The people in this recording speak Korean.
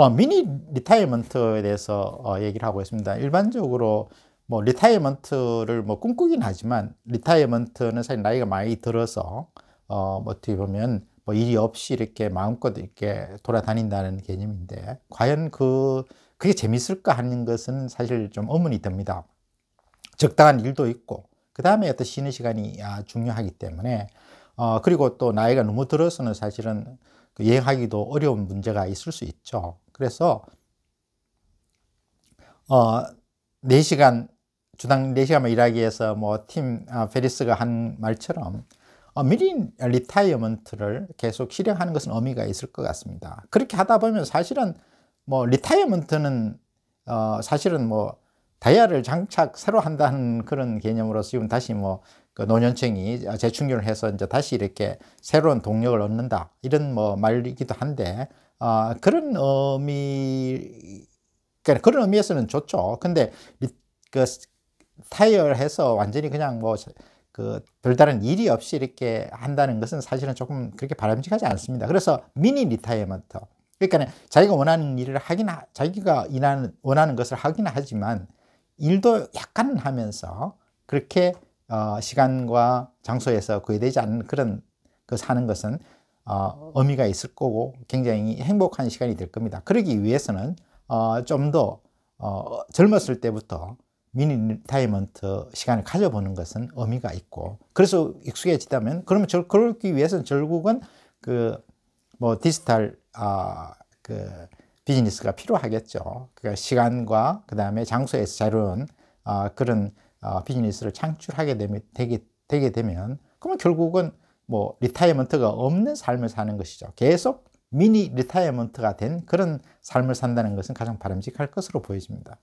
어, 미니 리타이먼트에 대해서 어, 얘기를 하고 있습니다. 일반적으로 뭐 리타이먼트를 뭐 꿈꾸긴 하지만 리타이먼트는 사실 나이가 많이 들어서 어, 뭐 어떻게 보면 뭐 일이 없이 이렇게 마음껏 이렇게 돌아다닌다는 개념인데 과연 그 그게 재밌을까 하는 것은 사실 좀 의문이 듭니다. 적당한 일도 있고 그 다음에 어떤 쉬는 시간이 아, 중요하기 때문에 어, 그리고 또 나이가 너무 들어서는 사실은 그 여행하기도 어려운 문제가 있을 수 있죠. 그래서 어 4시간 주당 4시간만 일하기 위해서 뭐팀 아, 페리스가 한 말처럼 어, 미리 리타이어먼트를 계속 실행하는 것은 의미가 있을 것 같습니다. 그렇게 하다 보면 사실은 뭐 리타이어먼트는 어, 사실은 뭐 다이아를 장착 새로 한다는 그런 개념으로 지금 다시 뭐그 노년층이 재충전을 해서 이제 다시 이렇게 새로운 동력을 얻는다 이런 뭐 말이기도 한데 아 그런 의미 그러니까 그런 의미에서는 좋죠. 근데 그 타이어해서 완전히 그냥 뭐 그 별다른 일이 없이 이렇게 한다는 것은 사실은 조금 그렇게 바람직하지 않습니다. 그래서 미니 리타이어먼트 그러니까 자기가 원하는 일을 하긴 하, 자기가 원하는 것을 하긴 하지만 일도 약간 하면서 그렇게 어, 시간과 장소에서 구애되지 않는 그런 그 사는 것은 어, 의미가 있을 거고 굉장히 행복한 시간이 될 겁니다. 그러기 위해서는 어, 좀 더 어, 젊었을 때부터 미니 타이먼트 시간을 가져보는 것은 의미가 있고 그래서 익숙해지다면 그러면 저, 그러기 위해서는 결국은 그 뭐 디지털 아, 그 비즈니스가 필요하겠죠. 그러니까 시간과 그 다음에 장소에서 자유로운 아, 그런 어, 비즈니스를 창출하게 되면, 되게, 되게 되면 그러면 결국은 뭐 리타이먼트가 없는 삶을 사는 것이죠. 계속 미니 리타이먼트가 된 그런 삶을 산다는 것은 가장 바람직할 것으로 보여집니다.